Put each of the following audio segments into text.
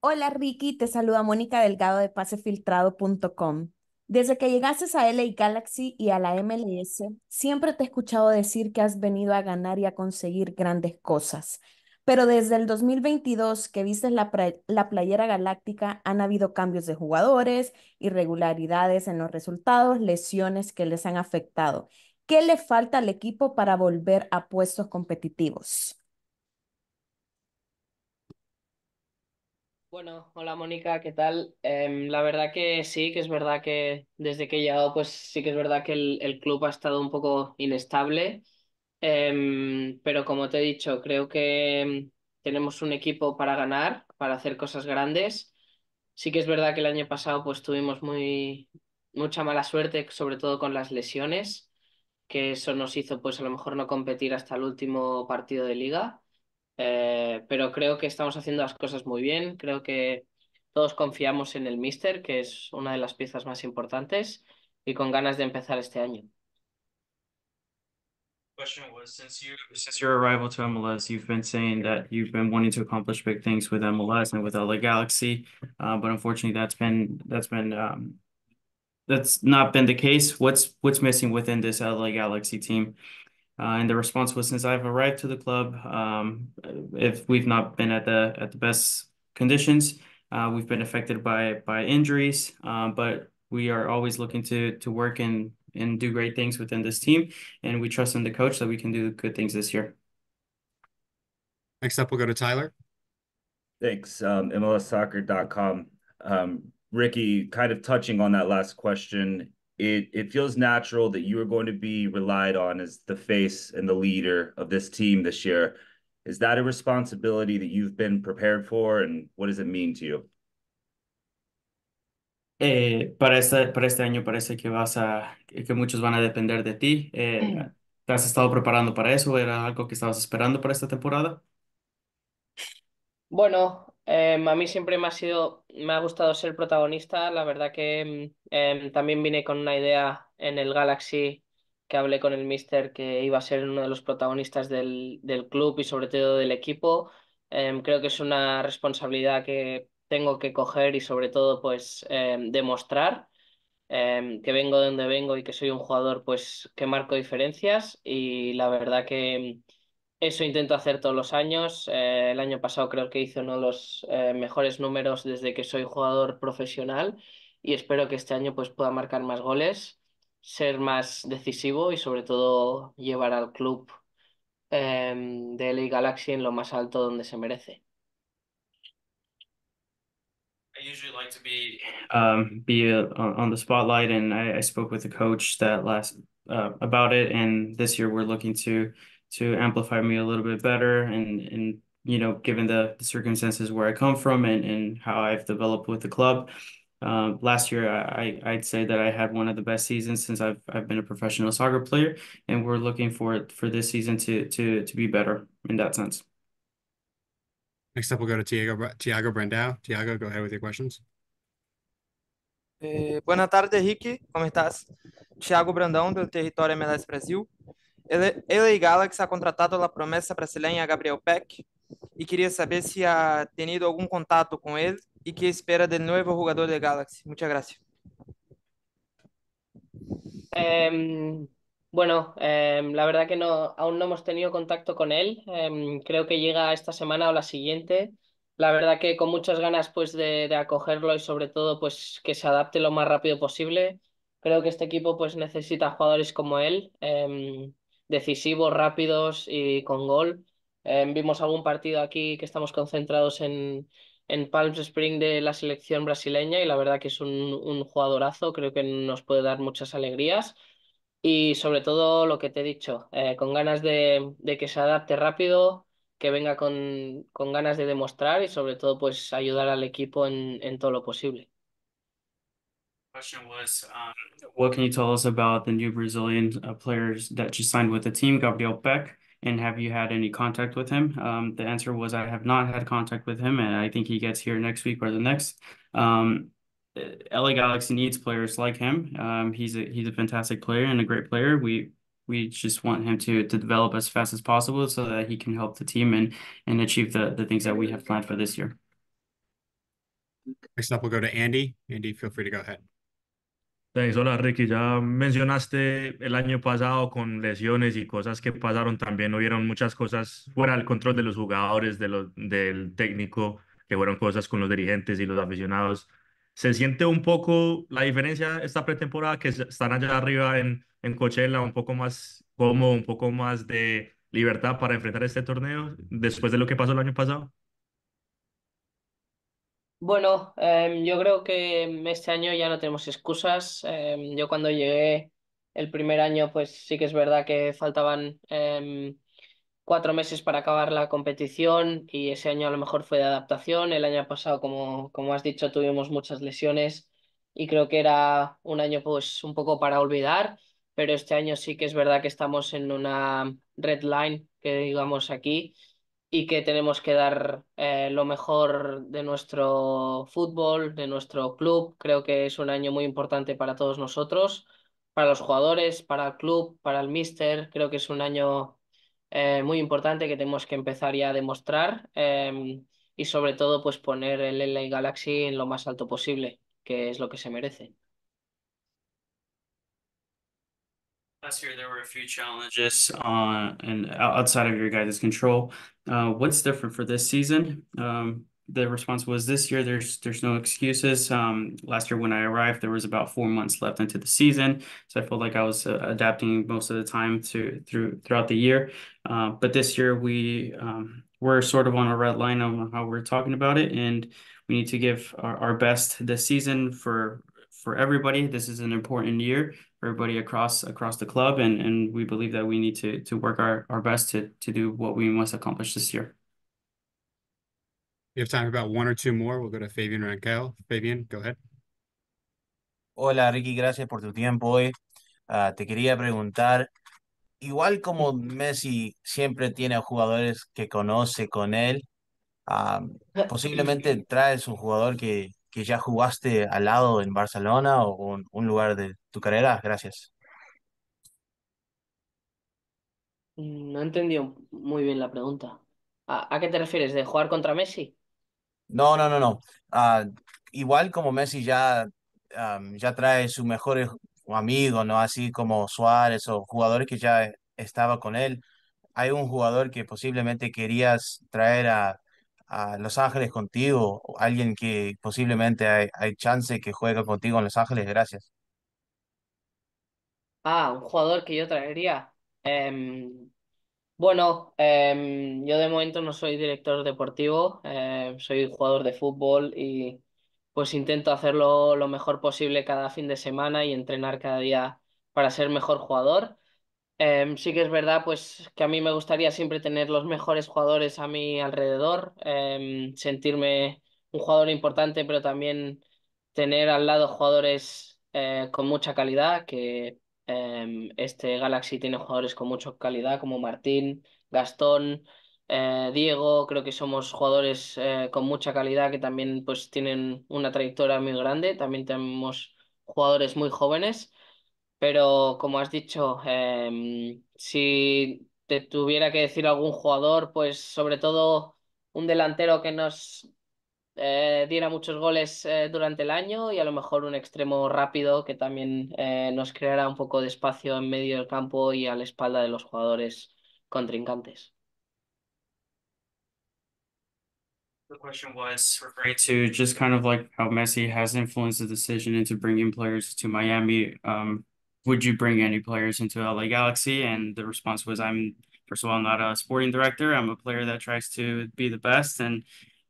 Hola Ricky, te saluda Mónica Delgado de pasefiltrado.com. Desde que llegaste a LA Galaxy y a la MLS, siempre te he escuchado decir que has venido a ganar y a conseguir grandes cosas. Pero desde el 2022 que viste la, la playera galáctica, han habido cambios de jugadores, irregularidades en los resultados, lesiones que les han afectado. ¿Qué le falta al equipo para volver a puestos competitivos? Bueno, hola Mónica, ¿qué tal? Em, la verdad que sí, que es verdad que desde que he llegado, pues sí que es verdad que el, club ha estado un poco inestable, em, pero como te he dicho, creo que tenemos un equipo para ganar, para hacer cosas grandes. Sí que es verdad que el año pasado pues tuvimos muy, mucha mala suerte, sobre todo con las lesiones, que eso nos hizo pues a lo mejor no competir hasta el último partido de liga. Eh, pero creo que estamos haciendo las cosas muy bien. Creo que todos confiamos en el Mister, que es una de las piezas más importantes, y con ganas de empezar este año. question was since you since your arrival to MLS, you've been saying that you've been wanting to accomplish big things with MLS and with LA Galaxy, uh, but unfortunately, that's been that's been um, that's not been the case. What's what's missing within this LA Galaxy team Uh, and the response was since I've arrived to the club, um, if we've not been at the at the best conditions, uh, we've been affected by by injuries. Um, but we are always looking to to work and and do great things within this team, and we trust in the coach that we can do good things this year. Next up, we'll go to Tyler. Thanks, um, MLSsoccer.com. Um, Ricky, kind of touching on that last question, it it feels natural that you are going to be relied on as the face and the leader of this team this year. Is that a responsibility that you've been prepared for, and what does it mean to you? Eh, para, este, para este año parece que vas a que muchos van a depender de ti. Eh, mm. ¿Te has estado preparando para eso? ¿Era algo que estabas esperando para esta temporada? Bueno, Em, a mí siempre me ha sido, me ha gustado ser protagonista. La verdad que mm, em, también vine con una idea en el Galaxy que hablé con el Mister que iba a ser uno de los protagonistas del, club y sobre todo del equipo. Em, creo que es una responsabilidad que tengo que coger y sobre todo pues demostrar que vengo de donde vengo y que soy un jugador pues que marco diferencias y la verdad que eso intento hacer todos los años. Eh, el año pasado creo que hice uno de los eh, mejores números desde que soy jugador profesional y espero que este año pues, pueda marcar más goles, ser más decisivo y sobre todo llevar al club em, de LA Galaxy en lo más alto donde se merece. I usually like to be um, uh, on the spotlight, and I, spoke with the coach uh, about it. And this year, we're looking to to amplify me a little bit better and and you know given the, the circumstances where I come from and and how I've developed with the club. Uh, last year, I, I'd say that I had one of the best seasons since I've I've been a professional soccer player, and we're looking for for this season to to to be better in that sense. Next up, we'll go to Tiago Tiago Brandao. Tiago, go ahead with your questions. Eh, buenas tardes, Rick. ¿Cómo estás? Tiago Brandão, do Território MLS Brasil. y e Galaxy ha contratado la promesa brasileña Gabriel Peck y e quería saber si ha tenido algún contacto con él y e qué espera del nuevo jugador de Galaxy. Muchas gracias. Em, bueno, em, la verdad que no, aún no hemos tenido contacto con él. Em, creo que llega esta semana o la siguiente. La verdad que con muchas ganas pues de, acogerlo y sobre todo pues que se adapte lo más rápido posible. Creo que este equipo pues necesita jugadores como él decisivos, rápidos y con gol. Em, vimos algún partido aquí que estamos concentrados en, en Palm Spring de la selección brasileña y la verdad que es un, jugadorazo, creo que nos puede dar muchas alegrías y sobre todo lo que te he dicho, eh, con ganas de, que se adapte rápido, que venga con, con, ganas de demostrar y sobre todo pues ayudar al equipo en, en todo lo posible. question was, um, what can you tell us about the new Brazilian uh, players that you signed with the team, Gabriel Peck, and have you had any contact with him? Um, the answer was, I have not had contact with him, and I think he gets here next week or the next. Um, LA Galaxy needs players like him. Um, he's a he's a fantastic player and a great player. We we just want him to to develop as fast as possible so that he can help the team and and achieve the the things that we have planned for this year. Next up, we'll go to Andy. Andy, feel free to go ahead. hola Ricky, ya mencionaste el año pasado con lesiones y cosas que pasaron, también hubieron muchas cosas fuera del control de los jugadores, de los, del técnico, que fueron cosas con los dirigentes y los aficionados. ¿Se siente un poco la diferencia esta pretemporada que están allá arriba en, en Coachella, un poco más cómodo, un poco más de libertad para enfrentar este torneo después de lo que pasó el año pasado? Bueno, em, yo creo que em, este año ya no tenemos excusas. Em, yo cuando llegué el primer año, pues sí que es verdad que faltaban cuatro meses para acabar la competición y ese año a lo mejor fue de adaptación. El año pasado, como, como has dicho, tuvimos muchas lesiones y creo que era un año pues un poco para olvidar, pero este año sí que es verdad que estamos en una red line que digamos aquí y que tenemos que dar eh, lo mejor de nuestro fútbol, de nuestro club. Creo que es un año muy importante para todos nosotros, para los jugadores, para el club, para el míster. Creo que es un año eh, muy importante que tenemos que empezar ya a demostrar em, y sobre todo pues poner el LA Galaxy en lo más alto posible, que es lo que se merece. Last year, there were a few challenges on and outside of your guys' control. Uh, what's different for this season? Um, the response was this year there's there's no excuses um, last year when i arrived there was about four months left into the season so i felt like i was uh, adapting most of the time to through throughout the year uh, but this year we um, we're sort of on a red line on how we're talking about it and we need to give our, our best this season for for everybody. This is an important year for everybody across across the club, and and we believe that we need to to work our our best to to do what we must accomplish this year. We have time for about one or two more. We'll go to Fabian Rankel. Fabian, go ahead. Hola Ricky, gracias por tu tiempo hoy. Uh, te quería preguntar, igual como Messi siempre tiene a jugadores que conoce con él, uh, posiblemente traes un jugador que, que ya jugaste al lado en Barcelona o en un lugar de tu carrera? Gracias. Mm, no entendió muy bien la pregunta. ¿A, qué te refieres? ¿De jugar contra Messi? No, no, no, no. Ah, igual como Messi ya, ya trae su mejor amigo, ¿no? Así como Suárez o jugador que ya estaba con él. Hay un jugador que posiblemente querías traer a, a Los Ángeles contigo, alguien que posiblemente hay, chance que juegue contigo en Los Ángeles, gracias. Ah, un jugador que yo traería. Em, bueno, em, yo de momento no soy director deportivo, eh, soy jugador de fútbol y pues intento hacerlo lo mejor posible cada fin de semana y entrenar cada día para ser mejor jugador. Em, sí que es verdad, pues que a mí me gustaría siempre tener los mejores jugadores a mi alrededor, em, sentirme un jugador importante, pero también tener al lado jugadores eh, con mucha calidad, que em, este Galaxy tiene jugadores con mucha calidad como Martín, Gastón, eh, Diego, creo que somos jugadores eh, con mucha calidad que también pues tienen una trayectoria muy grande, también tenemos jugadores muy jóvenes pero como has dicho, em, si te tuviera que decir algún jugador, pues sobre todo un delantero que nos eh, diera muchos goles eh, durante el año y a lo mejor un extremo rápido que también eh, nos creará un poco de espacio en medio del campo y a la espalda de los jugadores contrincantes. Messi Miami. would you bring any players into LA Galaxy? And the response was, I'm first of all not a sporting director. I'm a player that tries to be the best, and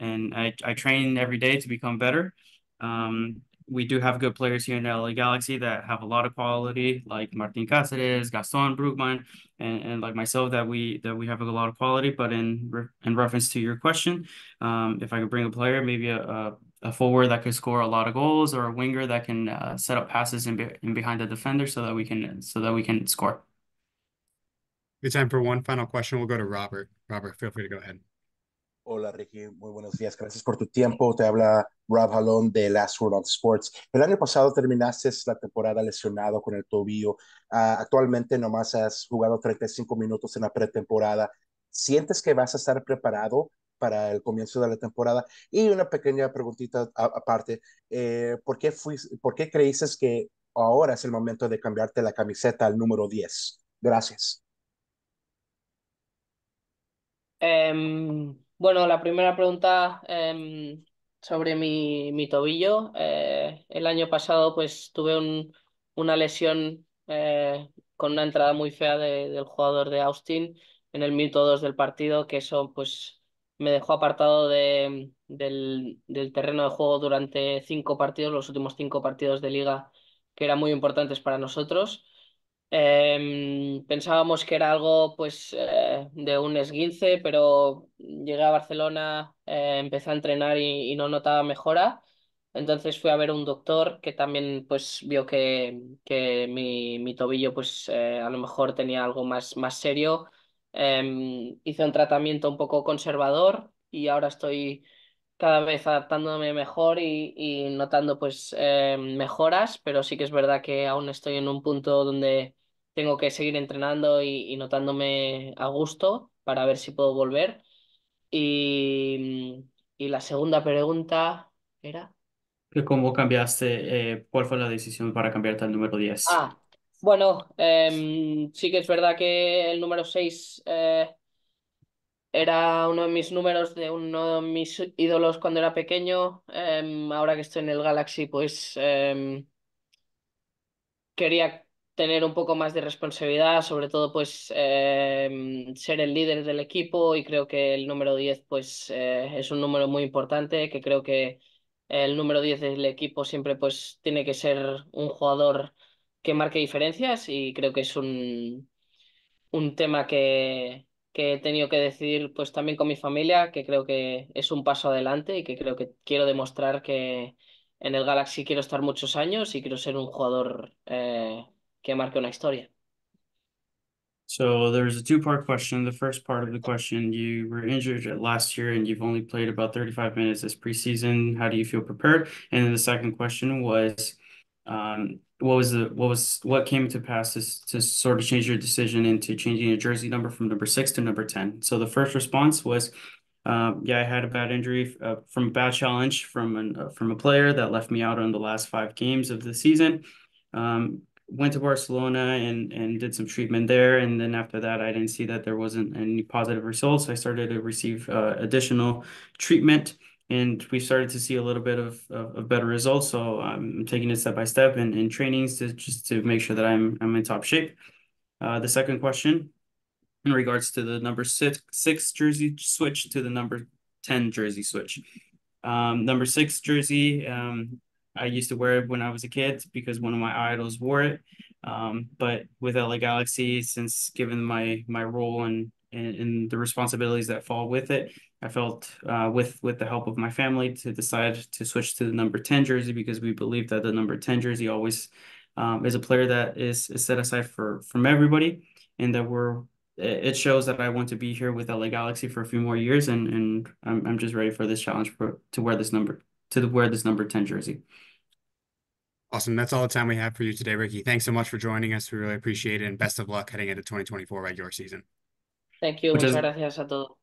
and I, I train every day to become better. Um, we do have good players here in LA Galaxy that have a lot of quality, like Martin Cáceres, Gaston Brugman, and, and like myself that we that we have a lot of quality. But in in reference to your question, um, if I could bring a player, maybe a, a a forward that could score a lot of goals or a winger that can uh, set up passes in, be in behind the defender so that we can so that we can score. It's time for one final question. We'll go to Robert. Robert, feel free to go ahead. Hola Ricky, muy buenos días. Gracias por tu tiempo. Te habla Rob Halon de Last Word on Sports. El año pasado terminaste la temporada lesionado con el tobillo. Uh, actualmente nomás has jugado 35 minutos en la pretemporada. ¿Sientes que vas a estar preparado para el comienzo de la temporada. Y una pequeña preguntita aparte, eh, ¿por, qué fuiste, ¿por qué creíste que ahora es el momento de cambiarte la camiseta al número 10? Gracias. Em, bueno, la primera pregunta em, sobre mi, mi tobillo. Eh, el año pasado pues tuve un, una lesión eh, con una entrada muy fea del jugador de Austin en el minuto 2 del partido, que eso pues me dejó apartado del, terreno de juego durante cinco partidos, los últimos cinco partidos de liga que eran muy importantes para nosotros. Em, pensábamos que era algo pues eh, de un esguince, pero llegué a Barcelona, eh, empecé a entrenar y, no notaba mejora. Entonces fui a ver un doctor que también pues vio que, que mi, mi tobillo pues eh, a lo mejor tenía algo más, más serio Em, hice un tratamiento un poco conservador y ahora estoy cada vez adaptándome mejor y, y notando pues em, mejoras, pero sí que es verdad que aún estoy en un punto donde tengo que seguir entrenando y, y notándome a gusto para ver si puedo volver. Y, y la segunda pregunta era... ¿Cómo cambiaste? Eh, ¿Cuál fue la decisión para cambiarte al número 10? Ah, bueno, em, sí que es verdad que el número 6 eh, era uno de mis números de uno de mis ídolos cuando era pequeño. Em, ahora que estoy en el Galaxy, pues em, quería tener un poco más de responsabilidad, sobre todo pues ser el líder del equipo y creo que el número 10 pues eh, es un número muy importante, que creo que el número 10 del equipo siempre pues tiene que ser un jugador que marque diferencias y creo que es un, un tema que, que he tenido que decidir pues también con mi familia, que creo que es un paso adelante y que creo que quiero demostrar que en el Galaxy quiero estar muchos años y quiero ser un jugador eh, que marque una historia. So there's a two-part question. The first part of the question, you were injured last year and you've only played about 35 minutes this preseason. How do you feel prepared? And the second question was, Um, what was the what was what came to pass to, to sort of change your decision into changing your jersey number from number six to number ten? So the first response was, um, yeah, I had a bad injury uh, from a bad challenge from an, uh, from a player that left me out on the last five games of the season. Um, went to Barcelona and and did some treatment there, and then after that, I didn't see that there wasn't any positive results. I started to receive uh, additional treatment and we started to see a little bit of, of, of better results. So I'm taking it step by step in, in trainings to just to make sure that I'm I'm in top shape. Uh, the second question, in regards to the number six six jersey switch to the number ten jersey switch. Um, number six jersey, um, I used to wear it when I was a kid because one of my idols wore it. Um, but with LA Galaxy, since given my my role and and, and the responsibilities that fall with it. I felt uh, with with the help of my family to decide to switch to the number 10 jersey because we believe that the number 10 jersey always um, is a player that is, is set aside for from everybody and that we're it shows that I want to be here with LA Galaxy for a few more years and and I'm, I'm just ready for this challenge for, to wear this number to wear this number 10 jersey. Awesome. That's all the time we have for you today, Ricky. Thanks so much for joining us. We really appreciate it and best of luck heading into 2024 regular season. Thank you, muchas, muchas gracias a todos.